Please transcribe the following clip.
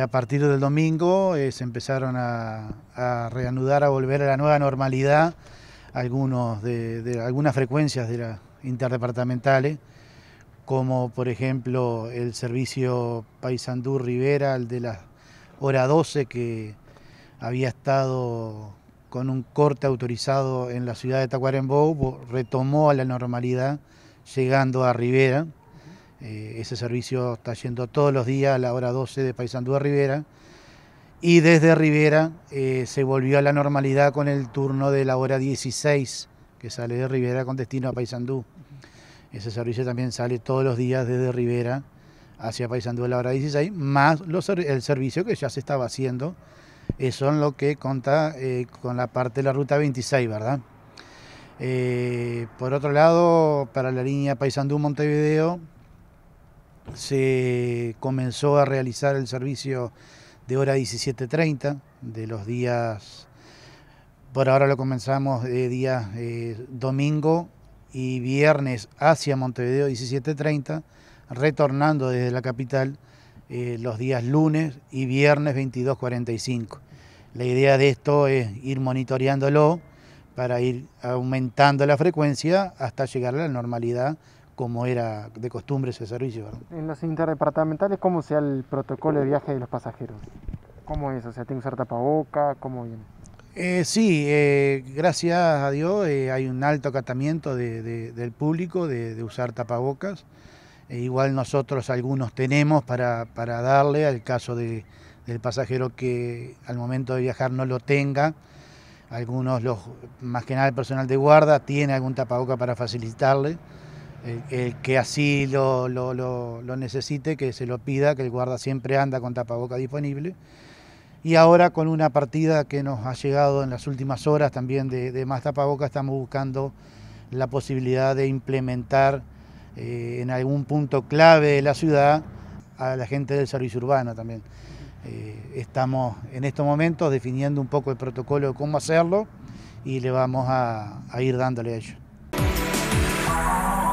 A partir del domingo eh, se empezaron a, reanudar, a volver a la nueva normalidad algunos de, algunas frecuencias de las interdepartamentales, como por ejemplo el servicio Paysandú Rivera, el de la hora 12 que había estado con un corte autorizado en la ciudad de Tacuarembó, retomó a la normalidad llegando a Rivera. Eh, ese servicio está yendo todos los días a la hora 12 de Paysandú a Rivera. Y desde Rivera eh, se volvió a la normalidad con el turno de la hora 16, que sale de Rivera con destino a Paysandú. Ese servicio también sale todos los días desde Rivera hacia Paysandú a la hora 16, más el servicio que ya se estaba haciendo. Eso eh, es lo que conta con la parte de la ruta 26, ¿verdad? por otro lado, para la línea Paysandú-Montevideo, se comenzó a realizar el servicio de hora 17.30 de los días, por ahora lo comenzamos de días eh, domingo y viernes hacia Montevideo 17.30, retornando desde la capital eh, los días lunes y viernes 22.45. La idea de esto es ir monitoreándolo para ir aumentando la frecuencia hasta llegar a la normalidad como era de costumbre ese servicio. En los interdepartamentales, ¿cómo sea el protocolo de viaje de los pasajeros? ¿Cómo es? O sea, ¿tiene que usar tapabocas? ¿Cómo viene? Eh, sí, eh, gracias a Dios eh, hay un alto acatamiento del público de, usar tapabocas. E igual nosotros algunos tenemos para, darle al caso del pasajero que al momento de viajar no lo tenga. Algunos, los, más que nada el personal de guarda, tiene algún tapaboca para facilitarle el, que así lo, necesite, que se lo pida, que el guarda siempre anda con tapaboca disponible. Y ahora con una partida que nos ha llegado en las últimas horas también de, más tapaboca, estamos buscando la posibilidad de implementar eh, en algún punto clave de la ciudad a la gente del servicio urbano también. Eh, estamos en estos momentos definiendo un poco el protocolo de cómo hacerlo y le vamos a, a ir dándole a ello.